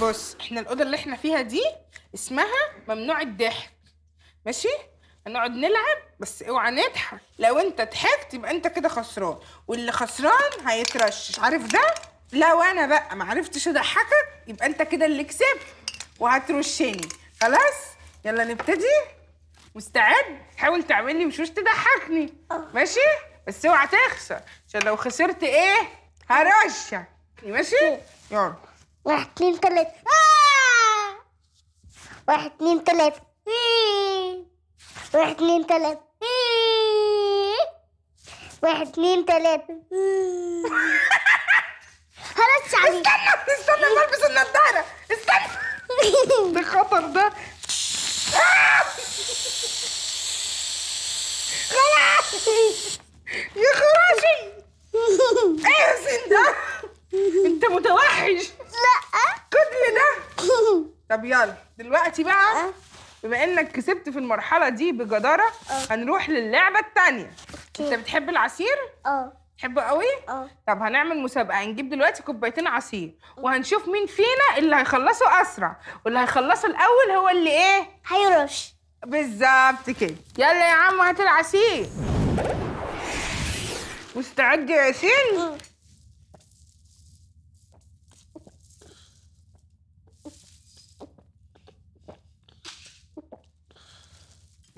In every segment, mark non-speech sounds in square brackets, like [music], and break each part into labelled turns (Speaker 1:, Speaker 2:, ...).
Speaker 1: بص احنا الاوضه اللي احنا فيها دي اسمها ممنوع الضحك ماشي هنقعد نلعب بس اوعى نضحك لو انت ضحكت يبقى انت كده خسران واللي خسران هيترشش عارف ده لو انا بقى ما عرفتش اضحكك يبقى انت كده اللي كسبت وهترشني خلاص يلا نبتدي مستعد حاول تعمل لي تضحكني ماشي بس اوعى تخسر عشان لو خسرت ايه هرشك ماشي يلا آه! واحد اثنين ثلاثة واحد اثنين ثلاثة واحد اثنين ثلاثة واحد اثنين ثلاثة هرش عليك استنى استنى نلبس النضارة استنى [laughs] ده خطر ده خلاص يا خراشي [laughs] ايه يا سنده انت متوحش لا كل ده [laughs] طب يلا دلوقتي بقى آه. بما انك كسبت في المرحله دي بجداره آه. هنروح للعبه الثانيه انت بتحب العصير اه تحبه قوي اه طب هنعمل مسابقه هنجيب دلوقتي كوبايتين عصير وهنشوف مين فينا اللي هيخلصه اسرع واللي هيخلصه الاول هو اللي ايه هيرش بالظبط كده يلا يا عم هات العصير مستعد يا ياسين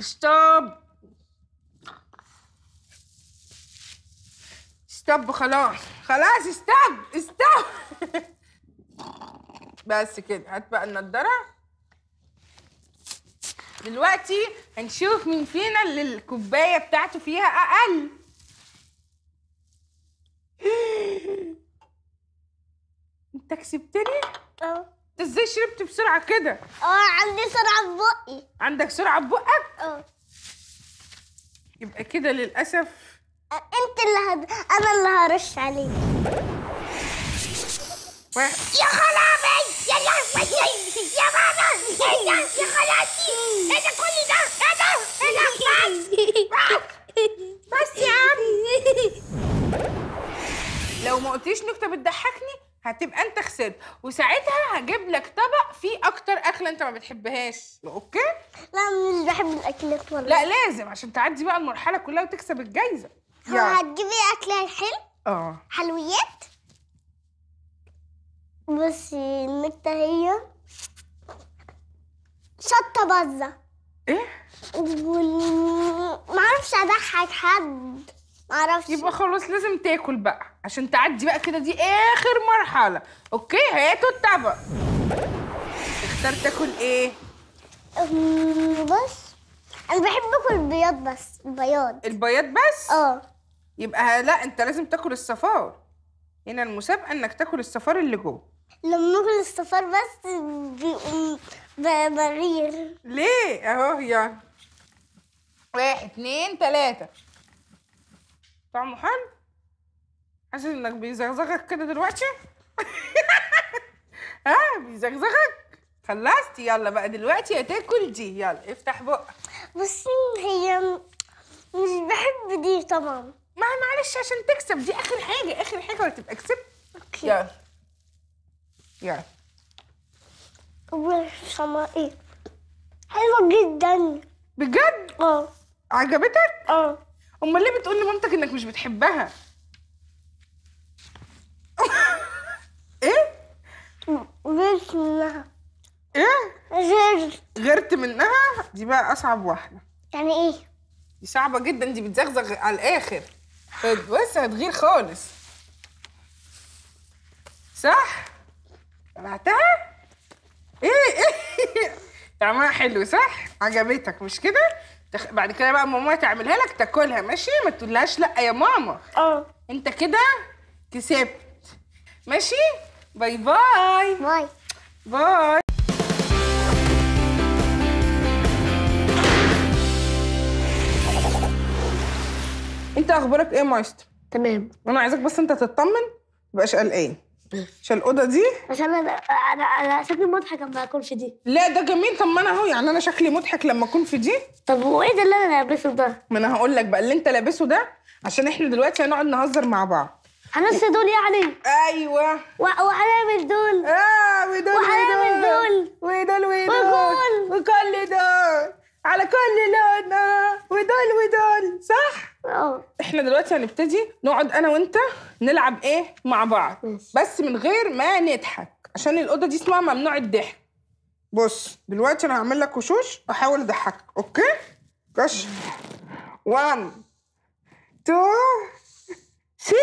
Speaker 1: ستوب ستوب خلاص خلاص ستوب ستوب [laughs] بس كده هات بقى النضاره دلوقتي هنشوف مين فينا اللي الكوبايه بتاعته فيها اقل [gasps] انت كسبتني اه انت ازاي شربت بسرعه كده اه عندي سرعه في بقي عندك سرعه في بقك اه يبقى كده للاسف آه، انت اللي هد... انا اللي هرش عليك يا خلابي يا لهوي يا بابا يا يا خلاتي ايه ده كل ده ايه ده ايه ده بس بس يا عم لو ما قلتيش نكته بتضحكني هتبقى انت خسرت وساعتها هجيب لك طبق فيه اكتر اكله انت ما بتحبهاش اوكي لا مش بحب الاكلات ولا لا لازم عشان تعدي بقى المرحله كلها وتكسب الجايزه يعني. هتجيبي ايه؟ اكل حلو اه حلويات بصي النكته هي شطه بزه ايه وال معرفش اضحك حد معرفش يبقى خلاص لازم تاكل بقى عشان تعدي بقى كده دي اخر مرحله اوكي هاتوا الطبق اختار تاكل ايه بص انا بحب اكل البياض بس البياض البياض بس اه يبقى لا انت لازم تاكل الصفار هنا المسابقه انك تاكل الصفار اللي جوه لما اكل الصفار بس بيقوم برير ليه اهو يعني واحد اتنين تلاته طعمه حلو حاسس انك بيزغزغك كده دلوقتي [laughs] اه بيزغزغك خلصت يلا بقى دلوقتي هتاكل دي يلا افتح بقى بصي هي مش بحب دي طبعا ما معلش عشان تكسب دي اخر حاجه اخر حاجه تبقى كسبت اوكي يلا يلا اول سما ايه حلوه جدا بجد اه عجبتك اه امال ليه بتقول لمامتك انك مش بتحبها [laughs] ايه غيرت منها ايه غيرت غيرت منها دي بقى اصعب واحده يعني ايه دي صعبه جدا دي بتزغزغ على الاخر بس هتغير خالص صح سمعتها ايه ايه [laughs] طعمها حلو صح؟ عجبتك مش كده؟ تخ... بعد كده بقى ماما تعملها لك تاكلها ماشي؟ ما تقولهاش لا يا ماما اه انت كده كسبت ماشي؟ باي باي باي باي انت اخبارك ايه يا مايسترو؟ تمام انا عايزاك بس انت تطمن تبقاش قلقان عشان الاوضه دي عشان انا انا انا شكلي مضحك لما اكون في دي لا ده جميل طب ما انا اهو يعني انا شكلي مضحك لما اكون في دي طب وايه ده اللي انا لابسه ده ما انا هقول لك بقى اللي انت لابسه ده عشان احنا دلوقتي هنقعد نهزر مع بعض هنص دول يعني ايوه و... وهنعمل دول اه ودول وهنعمل دول ودول ودول وكل دول على كل لون ودول ودول صح اه احنا دلوقتي هنبتدي نقعد انا وانت نلعب ايه مع بعض بس من غير ما نضحك عشان الاوضه دي اسمها ممنوع الضحك بص دلوقتي انا هعمل لك وشوش احاول اضحك اوكي كش 1 2 3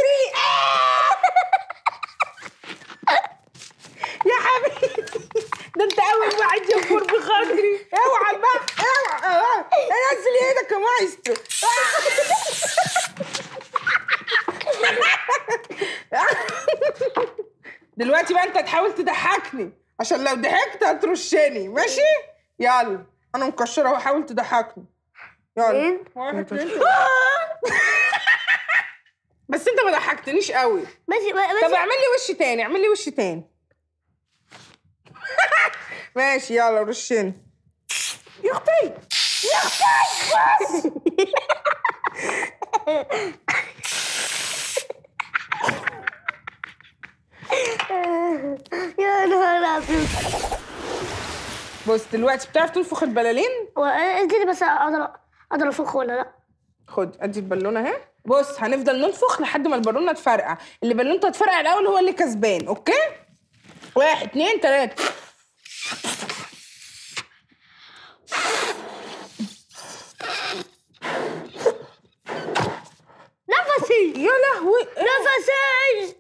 Speaker 1: حاول تضحكني عشان لو ضحكت هترشني ماشي يلا انا مكشره وحاول تضحكني يلا واحد [laughs] بس انت ما ضحكتنيش قوي ماشي طب اعمل لي وش تاني اعمل لي وش تاني [laughs] ماشي يلا رشني يا اختي يا اختي بس [laughs] بص دلوقتي بتعرف تنفخ البلالين؟ اديني بس اقدر اقدر انفخه ولا لا خد ادي البالونه اهي بص هنفضل ننفخ لحد ما البالونه تفرقع اللي بالونته تفرقع الاول هو اللي كسبان اوكي واحد اتنين تلاته نفسي يا لهوي إيه؟ نفسي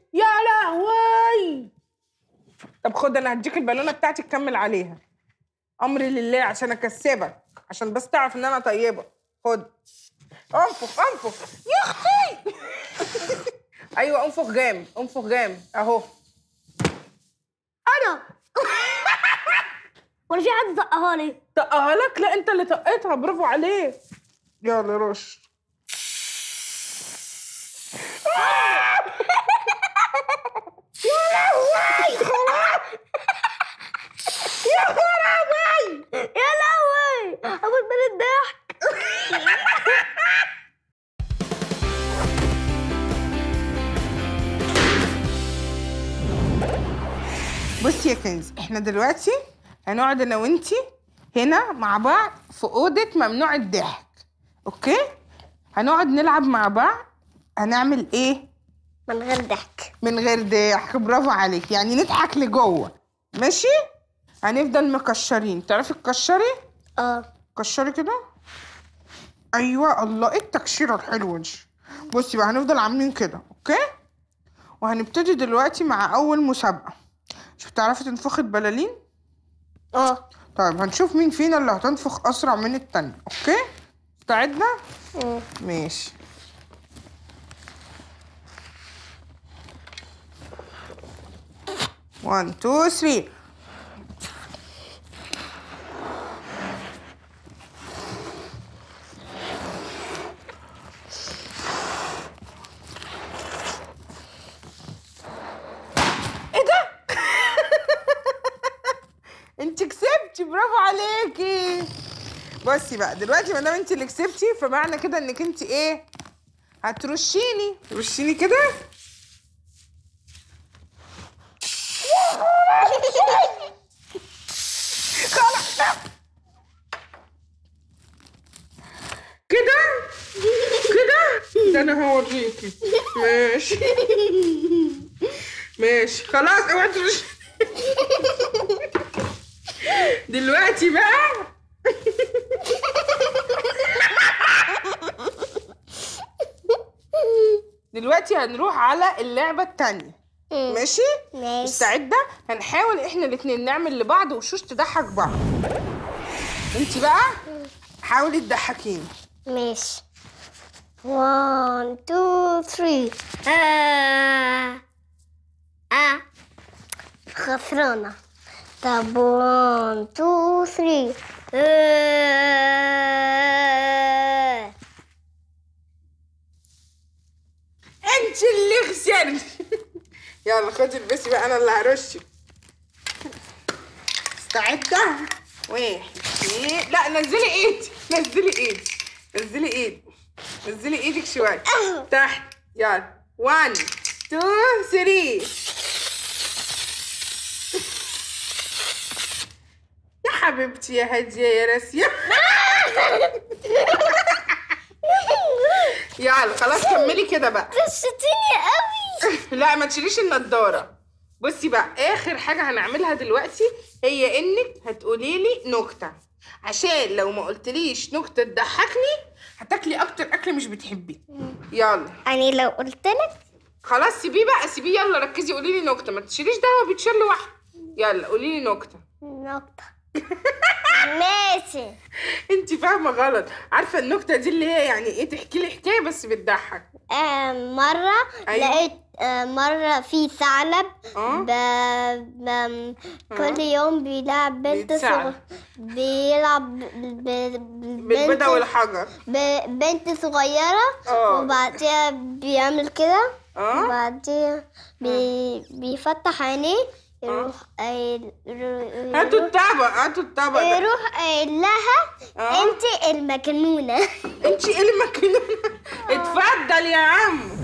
Speaker 1: طب خد انا هديك البالونه بتاعتي تكمل عليها امري لله عشان اكسبك عشان بس تعرف ان انا طيبه خد انفخ انفخ يا اختي [laughs] ايوه انفخ جامد انفخ جامد اهو انا [laughs] ولا في حد طقها لي طقها لك لا انت اللي طقيتها برافو عليك يلا رش يا كنز احنا دلوقتي هنقعد انا وانتي هنا مع بعض في اوضه ممنوع الضحك اوكي هنقعد نلعب مع بعض هنعمل ايه من غير ضحك من غير ضحك برافو عليك يعني نضحك لجوه ماشي هنفضل مكشرين تعرفي تكشري اه كشري كده ايوه الله ايه التكشيره الحلوه دي بصي بقى هنفضل عاملين كده اوكي وهنبتدي دلوقتي مع اول مسابقه مش بتعرفي تنفخي البلالين اه طيب هنشوف مين فينا اللي هتنفخ اسرع من التانية اوكي استعدنا اه ماشي وان تو ثري بصي بقى دلوقتي ما دام انت اللي كسبتي فمعنى كده انك انت ايه هترشيني ترشيني كده خلاص كده كده ده انا هوريكي ماشي ماشي خلاص اوعي ترشي دلوقتي بقى دلوقتي هنروح على اللعبه الثانيه ماشي مستعده هنحاول احنا الاثنين نعمل لبعض وشوش تضحك بعض انت بقى حاولي تضحكيني ماشي 1 2 3 ا اه خسرانه طب 1 2 3 يلا خدي البسي بقى انا اللي هرشك مستعده واحد اتنين لا نزلي ايدي نزلي ايدي نزلي ايدي نزلي ايدك شويه تحت يلا 1 2 3 يا حبيبتي يا هاديه يا راسيه [laughs] يلا خلاص كملي كده بقى رشتيني قوي [laughs] لا ما تشيليش النضاره بصي بقى اخر حاجه هنعملها دلوقتي هي انك هتقولي لي نكته عشان لو ما قلتليش نكته تضحكني هتاكلي اكتر اكل مش بتحبيه يلا يعني لو قلت لك خلاص سيبيه بقى سيبيه يلا ركزي قولي لي نكته ما تشيليش ده هو بيتشال لوحده يلا قولي لي نكته نكته [laughs] ماشي انت فاهمه غلط عارفه النكته دي اللي هي يعني ايه تحكي لي حكايه بس بتضحك آه، مره أيوه. لقيت مرة في ثعلب أه؟ ب... ب... أه؟ كل يوم بيلعب بنت صغيرة بيلعب ب... بالبنت والحجر ب... بنت صغيرة أه. وبعديها بيعمل كده وبعديها بي... بيفتح عينيه يروح هاتوا التعبة هاتوا التعبة يروح قايل لها انت المكنونة انت المكنونة [laughs] اتفضل يا عم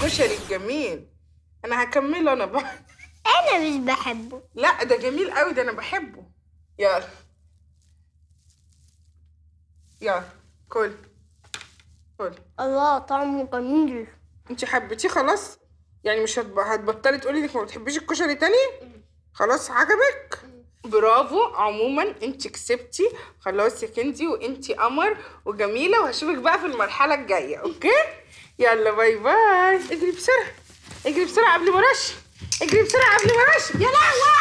Speaker 1: الكشري الجميل انا هكمله انا بقى انا مش بحبه لا ده جميل قوي ده انا بحبه يلا يلا كل كل الله طعمه جميل انت حبيتيه خلاص يعني مش هتبطلي تقولي انك ما بتحبيش الكشري تاني خلاص عجبك برافو عموما انت كسبتي خلاص يا كندي وانت قمر وجميله وهشوفك بقى في المرحله الجايه اوكي يلا باي باي اجري بسرعه اجري بسرعه قبل ما اجري بسرعه قبل ما يلا